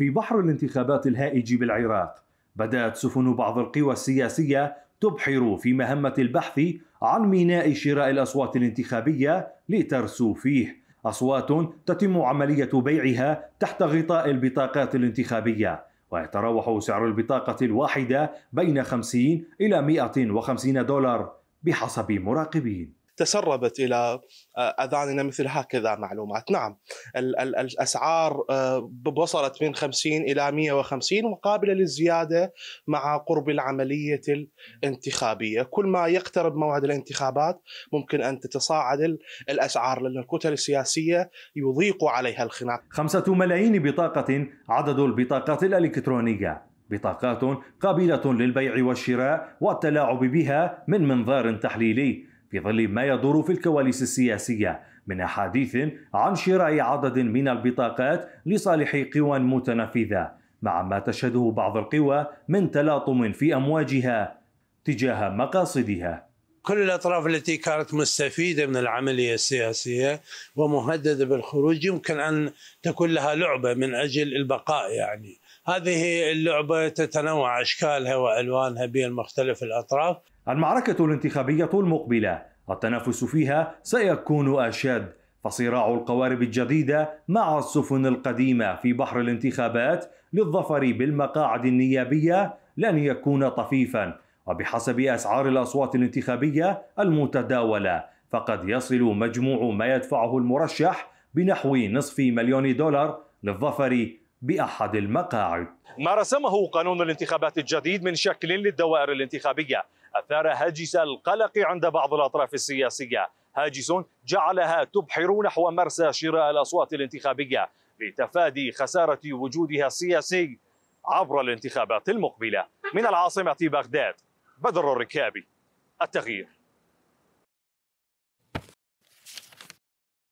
في بحر الانتخابات الهائج بالعراق بدات سفن بعض القوى السياسيه تبحر في مهمه البحث عن ميناء شراء الاصوات الانتخابيه لترسو فيه اصوات تتم عمليه بيعها تحت غطاء البطاقات الانتخابيه ويتراوح سعر البطاقه الواحده بين 50 الى 150 دولار بحسب مراقبين تسربت الى آه، اذاننا مثل هكذا معلومات، نعم الاسعار آه، وصلت من 50 الى 150 وقابله للزياده مع قرب العمليه الانتخابيه، كل ما يقترب موعد الانتخابات ممكن ان تتصاعد الاسعار لان الكتل السياسيه يضيق عليها الخناق. خمسة ملايين بطاقة عدد البطاقات الالكترونيه بطاقات قابله للبيع والشراء والتلاعب بها من منظار تحليلي في ظل ما يدور في الكواليس السياسية من أحاديث عن شراء عدد من البطاقات لصالح قوى متنفذة مع ما تشهده بعض القوى من تلاطم في أمواجها تجاه مقاصدها كل الأطراف التي كانت مستفيدة من العملية السياسية ومهددة بالخروج يمكن أن تكون لها لعبة من أجل البقاء يعني هذه اللعبة تتنوع أشكالها وألوانها بين مختلف الأطراف المعركة الانتخابية المقبلة التنافس فيها سيكون أشد فصراع القوارب الجديدة مع السفن القديمة في بحر الانتخابات للظفر بالمقاعد النيابية لن يكون طفيفا وبحسب أسعار الأصوات الانتخابية المتداولة فقد يصل مجموع ما يدفعه المرشح بنحو نصف مليون دولار للظفر باحد المقاعد. ما رسمه قانون الانتخابات الجديد من شكل للدوائر الانتخابيه اثار هاجس القلق عند بعض الاطراف السياسيه، هاجس جعلها تبحر نحو مرسى شراء الاصوات الانتخابيه لتفادي خساره وجودها السياسي عبر الانتخابات المقبله. من العاصمه بغداد بدر الركابي التغيير.